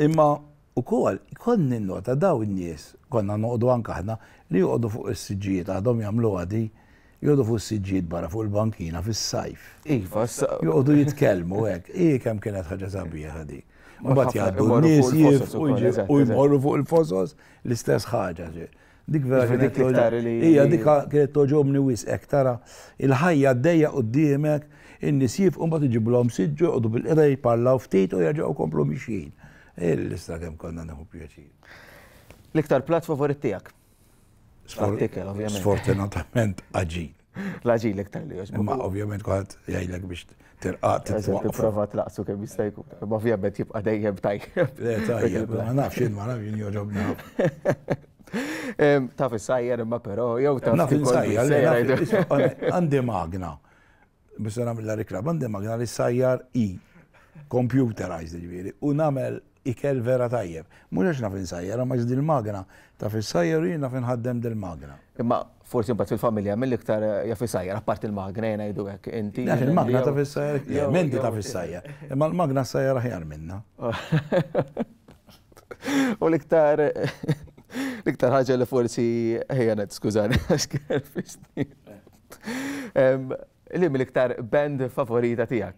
Imma ukoll konni nota daw in-nies konna noqogħdu anke aħna li joqogħdu fuq is-siġġijiet għadhom jagħmluha di jodu fu s-sġid barra fu l bankina fis-sajf. Iva, jodu jitkellmu hekk, i kemm kienet ħagġa zabija dik. Mbagħad jgħaddu n nis jif u jmorru fuq il-fosos l-istess ħaġa. Dik vera kienet Ija dik kienet toġobni wis ektara il-ħajja d-dejja qudiemek in-nies jif u mbagħad iġiblhom siġġu u bil-qeda jparlaw ftit u u komplu mixin. Il-lista kemm konna neħu pjaċir. L-iktar plat favorit tiegħek? Sfortunatament aġil. L-aġil iktar li għax. Ma ovvijament, għad jajlek biex tirqat. Prova tlaqsu kemm jista' jkun. Ma ovvjament jibqa' dejjem tajjeb. Le tajjeb, ma nafx ma nafx jien joġob naf. Taf is-sajjer imma però jew taf. Naf is-sajjer. Għandi magna. Bissa nagħmel la riklab, għandi magna li sajjar i computerized ġifieri u nagħmel ikel vera tajjeb. Mux nafin sajjer, ma ġdil magna, ta' sajjer jina fin ħaddem dil magna. Imma forsi mbagħad fil-familja mill-iktar ja fissajjer, apart il-magna jena jdu hekk inti. Il-magna ta' sajjer, menti ta' sajjer. Imma l-magna sajjer aħjar minna. U l-iktar l-iktar ħaġa li forsi ħejjana skużani għax kien Li mill-iktar band favorita tiegħek?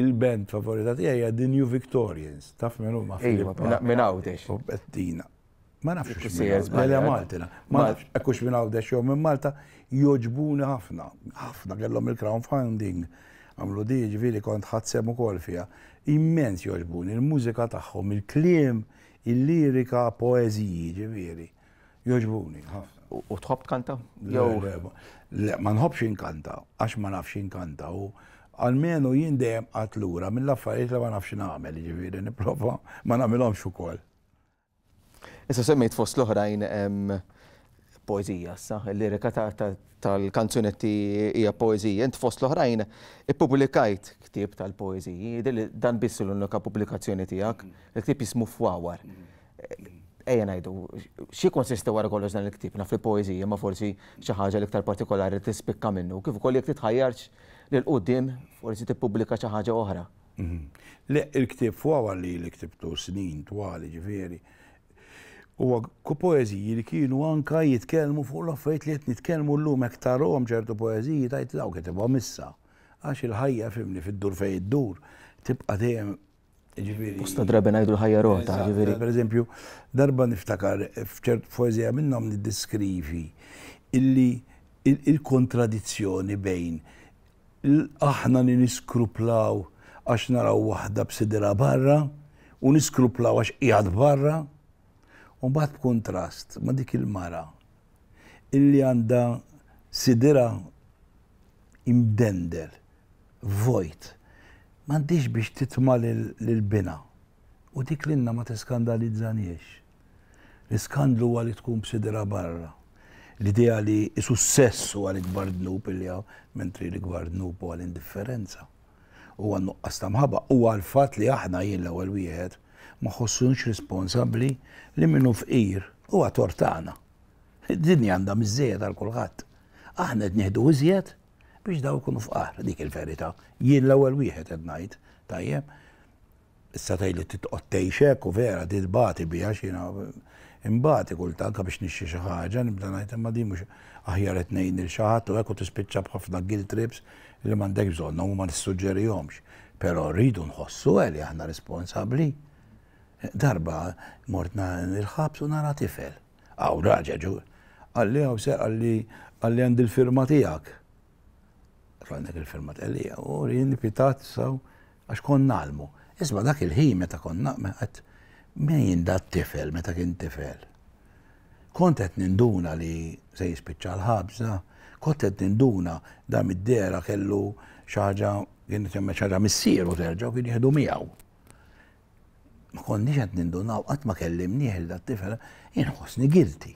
il-band favorita tiegħi hija The New Victorians. Taf minn huma minn għawdex. U Bettina. Ma nafx x'sejjer Maltina. Ma nafx ekkux minn għawdex jew minn Malta joġbuni ħafna. Ħafna kellhom il-crown funding. Għamlu di ġifieri kont ħadsem ukoll fiha. Immens joġbuni il-mużika tagħhom, il-kliem, il-lirika, poeżiji ġifieri. Joġbuni U tħobb tkanta? Le, ma nħobbx inkanta, għax ma nafx inkanta. U għalmenu jien dejjem għatlura mill-affarijiet li ma nafx nagħmel, jiġifieri niprofa, ma nagħmilhomx ukoll. Issa semmejt fost l-oħrajn poezija, sa, l-lirika tal-kanzunetti hija poezija. Int fost l-oħrajn ippubblikajt ktieb tal-poeziji, dan bissu l-unika pubblikazzjoni tiegħek, l ktib jismu Fwawar. Ejja ngħidu, xi konsisti wara kollox dan l ktib naf li poezija ma forsi xi ħaġa l-iktar partikolari tispikka minnu, kif ukoll jekk titħajjarx l-qoddim forsi tippubblika xi ħaġa oħra. Mhm. Le, il-ktib fuq li l-ktibtu snin twali ġifieri. U ku poeziji li kienu anka jitkelmu fuq l-affajt li qed l-lum ektarom ċertu poeziji tajt daw kitibu missa. Għax il-ħajja fimni fid-dur fej id-dur tibqa dejjem ġifiri. Usta drabi najdu l-ħajja rota, ġifiri. Per eżempju, darba niftakar fċert poezija minnom niddiskrivi illi il-kontradizzjoni bejn aħna li niskruplaw għax naraw waħda b'sidira barra u niskruplaw għax qiegħed barra u mbagħad b'kuntrast ma' dik il-mara illi għandha sidira imdender, vojt, m'għandix biex titma lil bina U dik l-inna ma t-skandalizzaniex. L-skandlu għalli tkun b'sidira barra l-idea li sussessu għal ikbar dnub li għaw, mentri l-ikbar dnub u għal-indifferenza. U għannuqqas tamħaba, u għal-fat li aħna jien l għal wieħed ma ħossunx responsabli li minnu fqir u għatortana. Id-dinja għanda mizzijed għal kulħadd. Aħna qed nieħdu iżjed biex daw kunu fqar dik il-verità. Jien l-ewwel wieħed qed ngħid, tajjeb. Issa tajli t-tqottejxek u vera titbati biha xina Imbagħad ikult anke biex nixxi xi ħaġa nibda ngħid imma din mhux aħjar qed ngħid il xi ħadd u hekk u tispiċċa b'ħafna guilt trips li m'għandek bżonn u ma nissuġġerihomx. Però rridu nħossu għeli aħna responsabbli. Darba mortna nirħabs u nara tifel. Aw raġa ġu. Għalli għaw se għalli għalli għand il-firma tiegħek. Rajnek il-firma tiegħek u rini pitat saw għax konnalmu Isma dak il-ħin meta konna Min jinda t-tifel, meta kien tifel. Kontet ninduna li se jispiċċa l-ħabza, kontet ninduna da mid-dera kellu xaġa, kien kemmet xaġa missiru terġa u kien jihdu miegħu. Ma konniex qed nindunaw qatt ma kellimnieh il tifel inħossni gilti.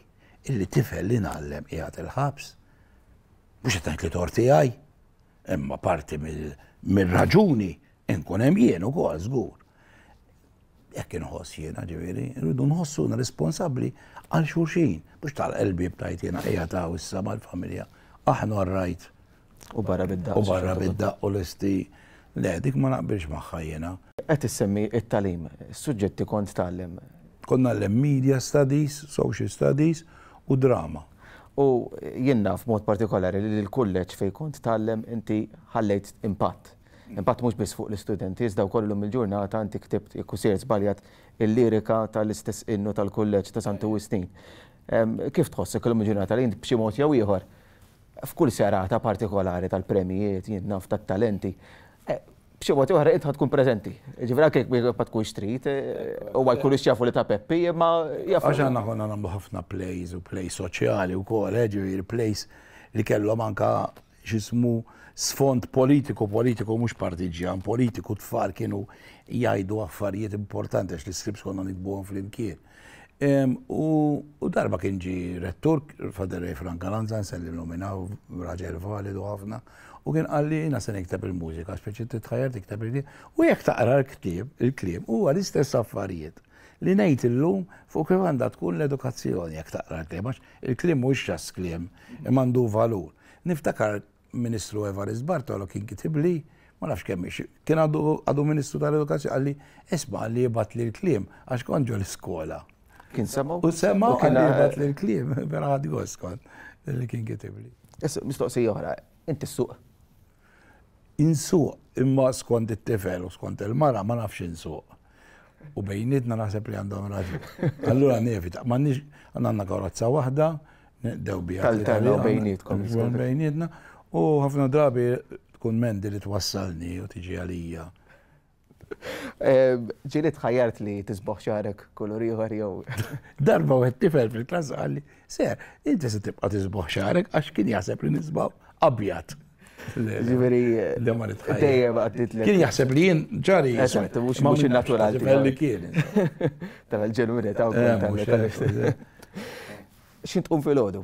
Illi tifel li nallem jgħat il-ħabs. Mhux qed li torti għaj, imma parti mill-raġuni inkun hemm jien ukoll żgur jekk inħoss jiena ġifieri, irridu nħossu responsabbli għal xulxin biex tal qelbi btajt jiena qiegħda ta' issa mal-familja. Aħna rajt. U barra bidda. U barra bidda u l-isti. Le, dik ma naqbilx magħha jiena. Qed issemmi it-talim, suġġetti kont tallem. Konna l media studies, social studies u drama. U jinnna f'mod partikolari li l-kulleġġ fejn kont tallem inti ħallejt impatt Impatt mhux biss fuq l-istudenti, iżda kollu lum il-ġurnata għanti ktibt jekkusir zbaljat il-lirika tal-istess innu tal-kulleġġ ta' Santu Wistin. Kif tħoss l-lum il-ġurnata li b'xi mod jew ieħor f'kull serata partikolari tal-premijiet, jinti naf tat-talenti, e, b'xi mod oħra int tkun preżenti. Ġifra e, kek ma kuj trid, u għaj kulix jafu li ta' Peppi, ma jafu. Għax għanna konna namlu ħafna plays u plays soċjali u kol, eh, ġifir plays li kellu manka xismu sfond politiku, politiku mux partiġan, politiku tfar kienu jajdu affarijiet importanti għax l-skrips konna nikbuħan fl-imkien. U darba kien ġi rettur, Fader Franka Lanza, nselli nomina, raġel validu ħafna, u kien għalli jina se nikteb il-mużika, speċi t-tħajar tiktab il-klib, u jek taqra il-klib, u għal-istess affarijiet li nejt illum fuq kif għandha tkun l-edukazzjoni jekk taqra l-klim, għax il-klim mhux ġas klim, imma għandu valur. Niftakar ministru Evaris Bartolo kien li, ma nafx kemm kien għadu ministru tal-edukazzjoni għalli esma għalli jibat li l klim għax konġu l skola Kien semaw? U semaw għalli jibat li l klim vera għad kon, li kien kitibli. mistoqsi joħra, inti s-suq? Insuq, imma skont it-tifel u skont il-mara ma nafx insuq. U bejnietna naħseb li għandhom raġun. Allura nefita, ma nix għanna karozza wahda, dew bija. Tal-tal bejnietkom. Bejnietna, U ħafna drabi tkun mendi li twassalni u tiġi għalija. Eh, Ġili tħajjart li tisboħ xarek kulur għar jow. Darba u tifel fil klas għalli, ser, inti se tibqa' tisboħ xarek għax kien jaħseb li nisbaw abjad. Ġifieri dejjem għaddit Kien jaħseb li jien ġari. Eżatt, eh, mhux mhux in-naturali. kien. tal ġenuri, ta' X'intqum fil-ħodu?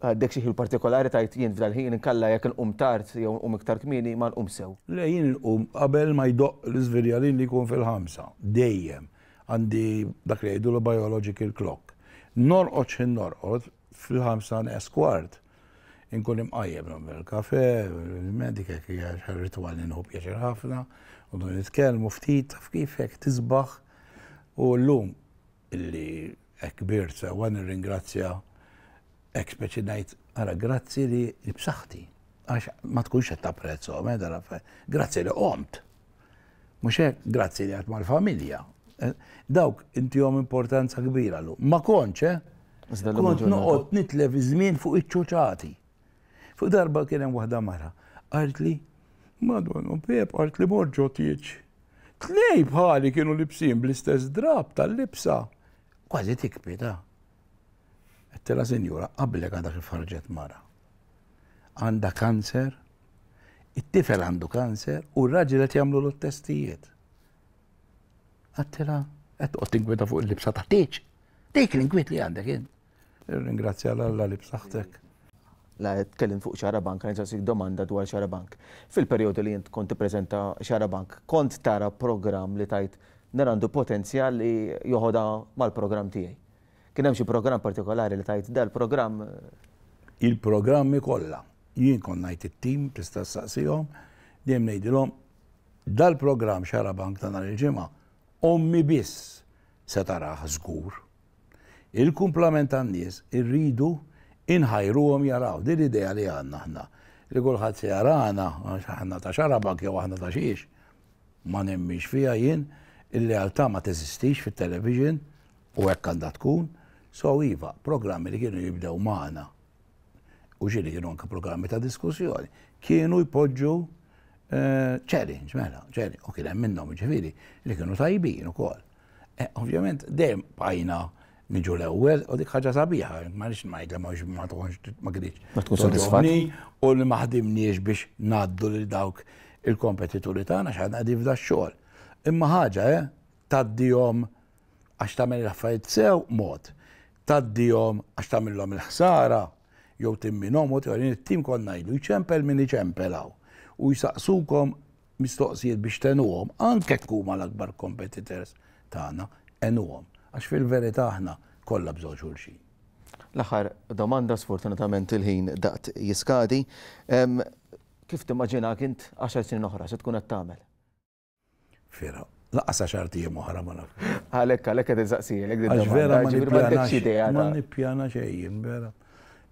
għaddek xieħ l partikolari ta' jien f'dal ħin inkalla jek nqum tard jew n-um iktar kmini ma n-um sew. Le jien n-um qabel ma jdoq l-iżvirjalin li kun fil-ħamsa. Dejjem għandi dak li jgħidu biological clock. Norqoċ xin norqoċ fil-ħamsa n esquart. Inkun imqajjem nagħmel kafe, medika kiex ritual hub jaxir ħafna, u dun nitkellmu ftit taf kif hekk tisbaħ u llum illi ekbirt sewa ringrazzja ekspeċi najt, għara, grazzi li b'saħħti, għax ma tkunx qed tapprezzo, meda grazzi li għomt. Mhux grazzi li għad mal-familja. Eh, dawk inti għom importanza kbira lu. Ma konċe, eh? kont nuqot nitlef iż fuq iċċuċati. Fuq darba kienem wahda waħda mara, qalt li madonna, pep għart li morġo tieċ. Tlej bħali kienu libsin bl-istess drab tal-libsa. Kważi tikbida. Tela sinjura, qablek għadha kif farġet mara. Għanda kanser, it-tifel għandu kanser, u r-raġel qed jagħmlu l-testijiet. Għattela, qed toqgħod tingwita fuq il-libsa ta' teċ. Dik l-ingwit li għandek jen. Ringrazzja l għalla li b'saħħtek. La tkellim fuq xarabank, għan jisasik domanda dwar xarabank. Fil-periodu li jint konti prezenta xarabank, kont tara program li tajt nerandu potenzjal li joħoda mal-program tijaj? Kien hemm xi programm partikolari li tajt dal programm Il-programmi kollha. Jien kon ngħid it-tim tista' saqsihom dejjem ngħidilhom dal-programm xara bank ta' nhar il-ġimgħa ommi biss se taraħ żgur. Il-kumplament tan-nies irridu inħajruhom jaraw din l-idea li għandna aħna li kullħat se jarana, ħanna ta' bank jew aħna ta' xiex, ma nemmix fija jien, il lealtà ma teżistix fit television u hekk għandha tkun, So iva, programmi li kienu jibdew maħna, u ġili kienu anka programmi ta' diskussjoni, kienu jpoġġu ċeri, ġmela, ċeri, u kienem minnom ġifiri, li kienu tajbin u kol. Eh, Ovvijament, dem bajna nġu l ewel u dik ħagġa sabiħa, m'għandix ngħidla ma ma tkunx ma qridx. Ma tkun sodisfatti. U li ma nix biex naddu li dawk il-kompetituri ta' għana qegħdin għadif da' xol. Imma ħagġa, eh, taddihom għax ta' meni raffajt sew mod taddihom għax tagħmilhom il-ħsara jew timminhom u t-għarin il tim konnajdu, jċempel min iċempelaw u jisaqsukom mistoqsijiet biex tenuhom anke kuma l-akbar competitors tagħna enuhom għax fil-verità aħna kollha bżonn xulxin. L-aħħar domanda sfortunatament il-ħin daqt jiskadi. Kif timmaġina kint 10 snin oħra se tkun qed tagħmel? Fira, Laqqas għaxar tijem uħra ma naf. Għalek, għalek għed iżaqsi, għalek għed Vera, ma nipjana xej, vera.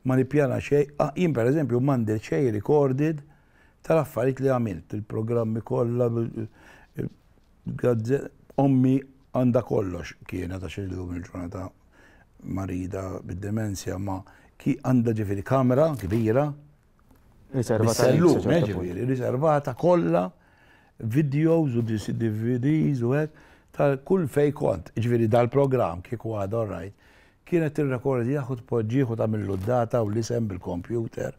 Ma nipjana xej. Ah, jien per eżempju, mandi xej recorded tal-affarijiet li għamilt, il-programmi kollha, ommi għanda kollox kienet għax il il-ġurnata marida bid-demenzja, ma ki għanda ġifiri kamera kbira. Riservata. Eh, riservata kollha videos u DVDs u għek ta' kull fej kont, ġviri dal-program kiku għad, all right, kienet il-rekordi jaħut poġġiħu ta' mill data u l-isem bil-kompjuter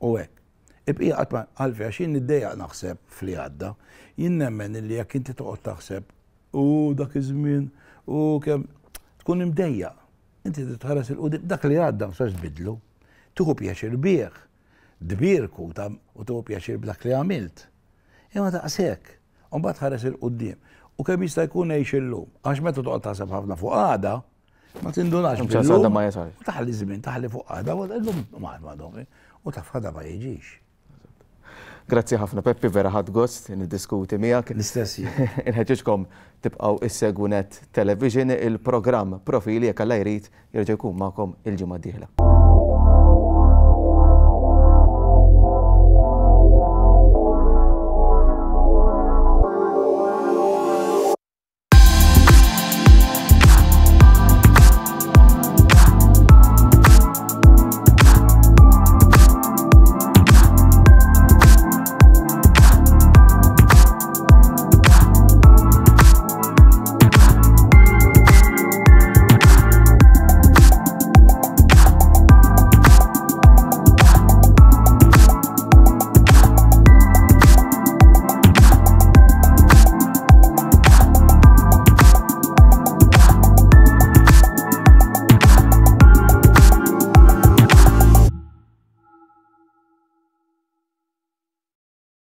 u għek. Ibqi għatma għalfi għaxin id-deja naħseb fli għadda, jinnemmen li jek inti toqgħod taħseb u dak iż-żmien u kem tkun imdejja. Inti titħares il dak li għadda m'sax bidlu, Tuħu pjaċir bieħ, dbirku u tuħu pjaċir b'dak li għamilt imma taqsek, un bat ħares il-qoddim. U kemm jista' jkun għejx illum, għax meta toqgħod taħseb ħafna fuq għada, ma tindunax bil ma jesaj. Taħli żmien, taħli fuq għada, u l-lum maħad madhom, u taf ħada ma jiġix. Grazzi ħafna Peppi, vera ħad gost, n-diskuti miak. l istessi Nħedġiġkom tibqgħu is-segunet television il-programm profili jekk alla jrid jerġa' jkun il-ġimgħa dieħla.